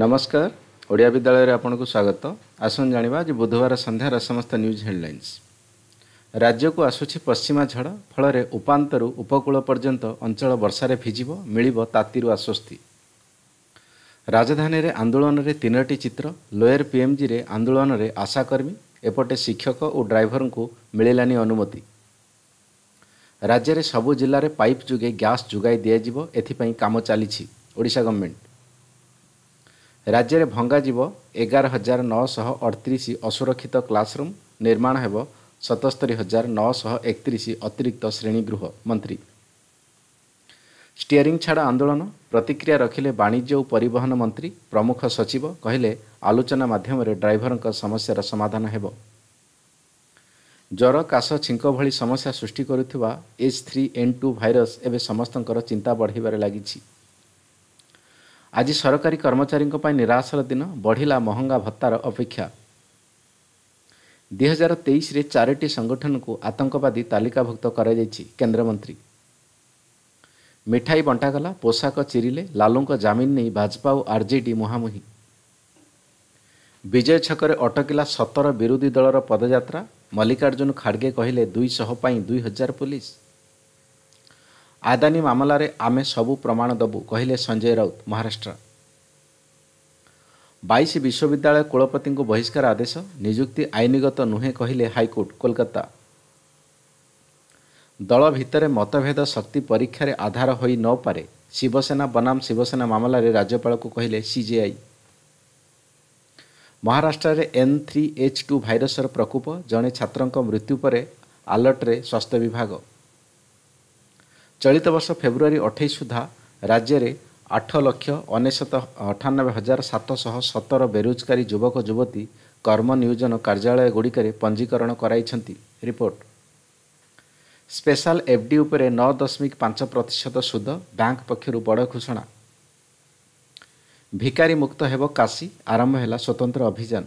ନମସ୍କାର ଓଡ଼ିଆ ବିଦ୍ୟାଳୟରେ ଆପଣଙ୍କୁ ସ୍ୱାଗତ ଆସନ୍ତୁ ଜାଣିବା ଯେ ବୁଧବାର ସନ୍ଧ୍ୟାର ସମସ୍ତ ନ୍ୟୁଜ୍ ହେଡ଼ଲାଇନ୍ସ ରାଜ୍ୟକୁ ଆସୁଛି ପଶ୍ଚିମା ଝଡ଼ ଫଳରେ ଉପାନ୍ତରୁ ଉପକୂଳ ପର୍ଯ୍ୟନ୍ତ ଅଞ୍ଚଳ ବର୍ଷାରେ ଭିଜିବ ମିଳିବ ତାତିରୁ ଆଶ୍ୱସ୍ତି ରାଜଧାନୀରେ ଆନ୍ଦୋଳନରେ ତିନୋଟି ଚିତ୍ର ଲୋୟର ପିଏମ୍ଜିରେ ଆନ୍ଦୋଳନରେ ଆଶାକର୍ମୀ ଏପଟେ ଶିକ୍ଷକ ଓ ଡ୍ରାଇଭରଙ୍କୁ ମିଳିଲାନି ଅନୁମତି ରାଜ୍ୟରେ ସବୁ ଜିଲ୍ଲାରେ ପାଇପ୍ ଯୋଗେ ଗ୍ୟାସ୍ ଯୋଗାଇ ଦିଆଯିବ ଏଥିପାଇଁ କାମ ଚାଲିଛି ଓଡ଼ିଶା ଗଭର୍ଣ୍ଣମେଣ୍ଟ ରାଜ୍ୟରେ ଭଙ୍ଗାଯିବ ଏଗାର ହଜାର ନଅଶହ ଅଠତିରିଶ ଅସୁରକ୍ଷିତ କ୍ଲାସରୁମ୍ ନିର୍ମାଣ ହେବ ସତସ୍ତରି ହଜାର ନଅଶହ ଏକତିରିଶ ଅତିରିକ୍ତ ଶ୍ରେଣୀଗୃହ ମନ୍ତ୍ରୀ ଷ୍ଟିୟରିଂ ଛାଡ଼ ଆନ୍ଦୋଳନ ପ୍ରତିକ୍ରିୟା ରଖିଲେ ବାଣିଜ୍ୟ ଓ ପରିବହନ ମନ୍ତ୍ରୀ ପ୍ରମୁଖ ସଚିବ କହିଲେ ଆଲୋଚନା ମାଧ୍ୟମରେ ଡ୍ରାଇଭରଙ୍କ ସମସ୍ୟାର ସମାଧାନ ହେବ ଜ୍ୱର କାଶ ଛିଙ୍କ ଭଳି ସମସ୍ୟା ସୃଷ୍ଟି କରୁଥିବା H three N two virus ଏବେ ସମସ୍ତଙ୍କର ଚିନ୍ତା ବଢ଼ିବାରେ ଲାଗିଛି ଆଜି ସରକାରୀ କର୍ମଚାରୀଙ୍କ ପାଇଁ ନିରାଶର ଦିନ ବଢ଼ିଲା ମହଙ୍ଗା ଭତ୍ତାର ଅପେକ୍ଷା ଦୁଇ ହଜାର ତେଇଶରେ ଚାରିଟି ସଂଗଠନକୁ ଆତଙ୍କବାଦୀ ତାଲିକାଭୁକ୍ତ କରାଯାଇଛି କେନ୍ଦ୍ରମନ୍ତ୍ରୀ ମିଠାଇ ବଣ୍ଟାଗଲା ପୋଷାକ ଚିରିଲେ ଲାଲୁଙ୍କ ଜାମିନ ନେଇ ଭାଜପା ଓ ଆର୍ଜେଡି ମୁହାଁମୁହିଁ ବିଜୟ ଛକରେ ଅଟକିଲା ସତର ବିରୋଧୀ ଦଳର ପଦଯାତ୍ରା ମଲ୍ଲିକାର୍ଜୁନ ଖାଡ଼ଗେ କହିଲେ ଦୁଇଶହ ପାଇଁ ଦୁଇ ହଜାର ପୋଲିସ୍ ଆଦାନୀ ମାମଲାରେ ଆମେ ସବୁ ପ୍ରମାଣ ଦେବୁ କହିଲେ ସଞ୍ଜୟ ରାଉତ ମହାରାଷ୍ଟ୍ର ବାଇଶ ବିଶ୍ୱବିଦ୍ୟାଳୟ କୁଳପତିଙ୍କୁ ବହିଷ୍କାର ଆଦେଶ ନିଯୁକ୍ତି ଆଇନଗତ ନୁହେଁ କହିଲେ ହାଇକୋର୍ଟ କୋଲକାତା ଦଳ ଭିତରେ ମତଭେଦ ଶକ୍ତି ପରୀକ୍ଷାରେ ଆଧାର ହୋଇ ନପାରେ ଶିବସେନା ବନାମ ଶିବସେନା ମାମଲାରେ ରାଜ୍ୟପାଳକୁ କହିଲେ ସିଜେଆଇ ମହାରାଷ୍ଟ୍ରରେ ଏନ୍ ଥ୍ରୀ ଏଚ୍ ଟୁ ଭାଇରସର ପ୍ରକୋପ ଜଣେ ଛାତ୍ରଙ୍କ ମୃତ୍ୟୁ ପରେ ଆଲର୍ଟରେ ସ୍ୱାସ୍ଥ୍ୟ ବିଭାଗ ଚଳିତ ବର୍ଷ ଫେବୃଆରୀ ଅଠେଇଶ ସୁଦ୍ଧା ରାଜ୍ୟରେ ଆଠ ଲକ୍ଷ ଅନେଶତ ଅଠାନବେ ହଜାର ସାତଶହ ସତର ବେରୋଜଗାରୀ ଯୁବକ ଯୁବତୀ କର୍ମ ନିୟୋଜନ କାର୍ଯ୍ୟାଳୟଗୁଡ଼ିକରେ ପଞ୍ଜୀକରଣ କରାଇଛନ୍ତି ରିପୋର୍ଟ ସ୍ପେଶାଲ ଏଫ୍ଡି ଉପରେ ନଅ ଦଶମିକ ପାଞ୍ଚ ପ୍ରତିଶତ ସୁଧ ବ୍ୟାଙ୍କ ପକ୍ଷରୁ ବଡ଼ ଘୋଷଣା ଭିକାରୀ ମୁକ୍ତ ହେବ କାଶୀ ଆରମ୍ଭ ହେଲା ସ୍ୱତନ୍ତ୍ର ଅଭିଯାନ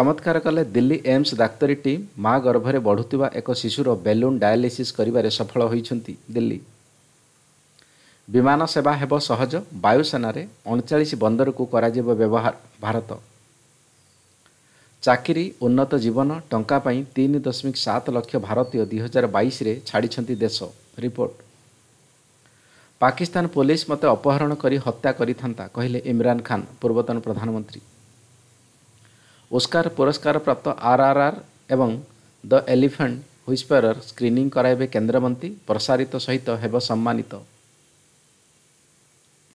ଚମତ୍କାର କଲେ ଦିଲ୍ଲୀ ଏମ୍ସ ଡାକ୍ତରୀ ଟିମ୍ ମା ଗର୍ଭରେ ବଢ଼ୁଥିବା ଏକ ଶିଶୁର ବେଲୁନ୍ ଡାୟାଲିସିସ୍ କରିବାରେ ସଫଳ ହୋଇଛନ୍ତି ଦିଲ୍ଲୀ ବିମାନ ସେବା ହେବ ସହଜ ବାୟୁସେନାରେ ଅଣଚାଳିଶ ବନ୍ଦରକୁ କରାଯିବ ବ୍ୟବହାର ଭାରତ ଚାକିରି ଉନ୍ନତ ଜୀବନ ଟଙ୍କା ପାଇଁ ତିନି ଦଶମିକ ସାତ ଲକ୍ଷ ଭାରତୀୟ ଦୁଇ ହଜାର ବାଇଶରେ ଛାଡ଼ିଛନ୍ତି ଦେଶ ରିପୋର୍ଟ ପାକିସ୍ତାନ ପୋଲିସ୍ ମୋତେ ଅପହରଣ କରି ହତ୍ୟା କରିଥାନ୍ତା କହିଲେ ଇମ୍ରାନ୍ ଖାନ୍ ପୂର୍ବତନ ପ୍ରଧାନମନ୍ତ୍ରୀ ଓସ୍କାର ପୁରସ୍କାର ପ୍ରାପ୍ତ ଆର୍ ଆର୍ ଆର୍ ଏବଂ ଦ ଏଲିଫେଣ୍ଟ ହ୍ୱିସ୍ପରର୍ ସ୍କ୍ରିନିଂ କରାଇବେ କେନ୍ଦ୍ରମନ୍ତ୍ରୀ ପ୍ରସାରିତ ସହିତ ହେବ ସମ୍ମାନିତ